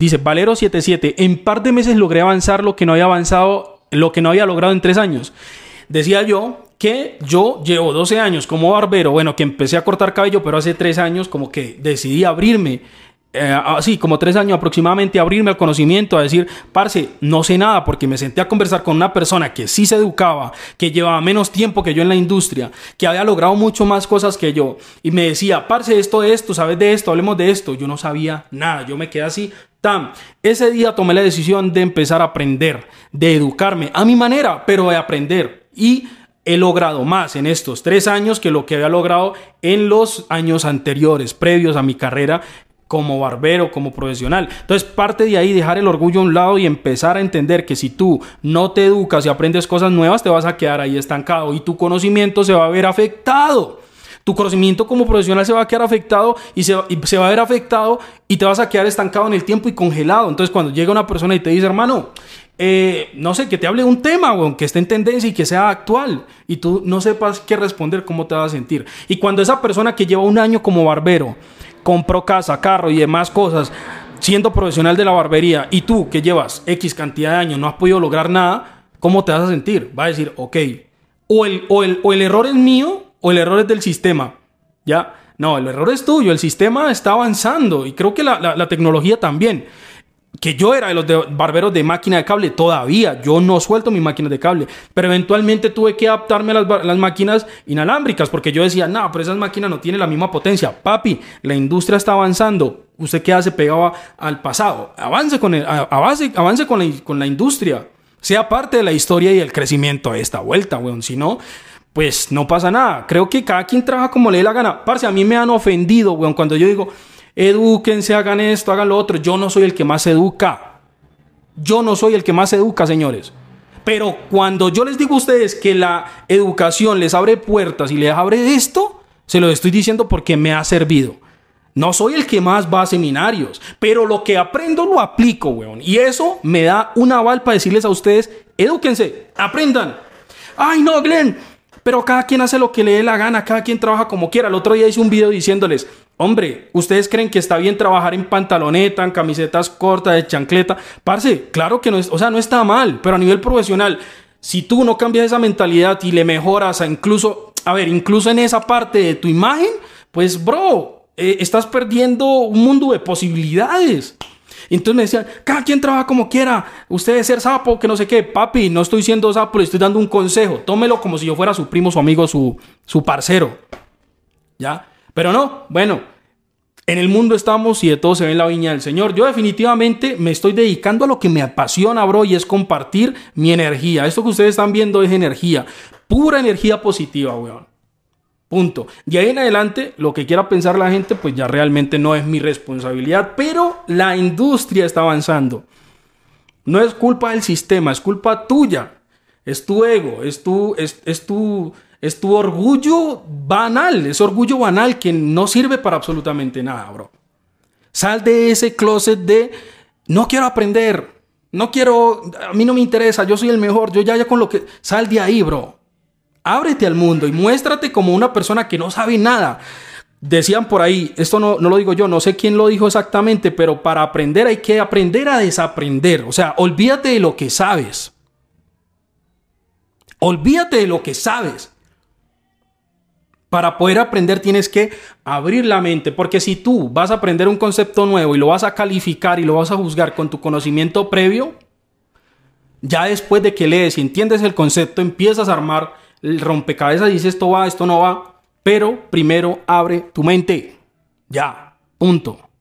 Dice Valero 77, en par de meses logré avanzar lo que no había avanzado, lo que no había logrado en tres años. Decía yo que yo llevo 12 años como barbero, bueno, que empecé a cortar cabello, pero hace tres años como que decidí abrirme eh, así ah, como tres años aproximadamente, abrirme al conocimiento, a decir, parce, no sé nada, porque me senté a conversar con una persona que sí se educaba, que llevaba menos tiempo que yo en la industria, que había logrado mucho más cosas que yo, y me decía, parce, esto de esto, sabes de esto, hablemos de esto. Yo no sabía nada, yo me quedé así. tan ese día tomé la decisión de empezar a aprender, de educarme a mi manera, pero de aprender. Y he logrado más en estos tres años que lo que había logrado en los años anteriores, previos a mi carrera como barbero, como profesional. Entonces parte de ahí, dejar el orgullo a un lado y empezar a entender que si tú no te educas y aprendes cosas nuevas, te vas a quedar ahí estancado y tu conocimiento se va a ver afectado. Tu conocimiento como profesional se va a quedar afectado y se, va a ver afectado y te vas a quedar estancado en el tiempo y congelado. Entonces cuando llega una persona y te dice, hermano, eh, no sé, que te hable un tema, que esté en tendencia y que sea actual, y tú no sepas qué responder, cómo te vas a sentir. Y cuando esa persona que lleva un año como barbero compro casa, carro y demás cosas, siendo profesional de la barbería, y tú que llevas X cantidad de años, no has podido lograr nada, ¿cómo te vas a sentir? Va a decir, ok, o el, o el, error es mío o el error es del sistema, ¿ya? No, el error es tuyo, el sistema está avanzando y creo que la tecnología también que yo era de los barberos de máquina de cable todavía. Yo no suelto mis máquinas de cable. Pero eventualmente tuve que adaptarme a las, máquinas inalámbricas porque yo decía, no, pero esas máquinas no tienen la misma potencia. Papi, la industria está avanzando. ¿Usted qué hace pegaba al pasado? Avance con, el, avance, con, la, con la industria. Sea parte de la historia y el crecimiento de esta vuelta, weón. Si no, pues no pasa nada. Creo que cada quien trabaja como le dé la gana. Parce, a mí me han ofendido, weón, cuando yo digo edúquense, hagan esto, hagan lo otro. Yo no soy el que más educa. Yo no soy el que más educa, señores. Pero cuando yo les digo a ustedes que la educación les abre puertas y les abre esto, se lo estoy diciendo porque me ha servido. No soy el que más va a seminarios, pero lo que aprendo lo aplico, weón. Y eso me da una aval para decirles a ustedes, eduquense, aprendan. Ay, no, Glenn, pero cada quien hace lo que le dé la gana, cada quien trabaja como quiera. El otro día hice un video diciéndoles, hombre, ¿ustedes creen que está bien trabajar en pantaloneta, en camisetas cortas, de chancleta? Parce, claro que no es, o sea, no está mal, pero a nivel profesional, si tú no cambias esa mentalidad y le mejoras a incluso, a ver, incluso en esa parte de tu imagen, pues bro, eh, estás perdiendo un mundo de posibilidades. Entonces me decían, cada quien trabaja como quiera, usted ser sapo, que no sé qué, papi, no estoy siendo sapo, le estoy dando un consejo, tómelo como si yo fuera su primo, su amigo, su, su parcero. ¿Ya? Pero no, bueno, en el mundo estamos y de todo se ve en la viña del Señor. Yo definitivamente me estoy dedicando a lo que me apasiona, bro, y es compartir mi energía. Esto que ustedes están viendo es energía, pura energía positiva, weón. Punto. De ahí en adelante, lo que quiera pensar la gente, pues ya realmente no es mi responsabilidad, pero la industria está avanzando. No es culpa del sistema, es culpa tuya. Es tu ego, es tu, es, tu, es tu orgullo banal, es orgullo banal que no sirve para absolutamente nada, bro. Sal de ese closet de no quiero aprender, no quiero, a mí no me interesa, yo soy el mejor, yo ya, ya con lo que... Sal de ahí, bro. Ábrete al mundo y muéstrate como una persona que no sabe nada. Decían por ahí, esto no, lo digo yo, no sé quién lo dijo exactamente, pero para aprender hay que aprender a desaprender. O sea, olvídate de lo que sabes. Olvídate de lo que sabes. Para poder aprender tienes que abrir la mente, porque si tú vas a aprender un concepto nuevo y lo vas a calificar y lo vas a juzgar con tu conocimiento previo, ya después de que lees y entiendes el concepto, empiezas a armar el rompecabezas dice esto va, esto no va, pero primero abre tu mente. Ya, punto.